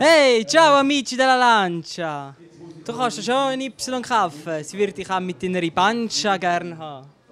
Hey, ciao amici della lancia! Tu kannst schon un Y si Sie che dich auch mit deiner Pancia gerne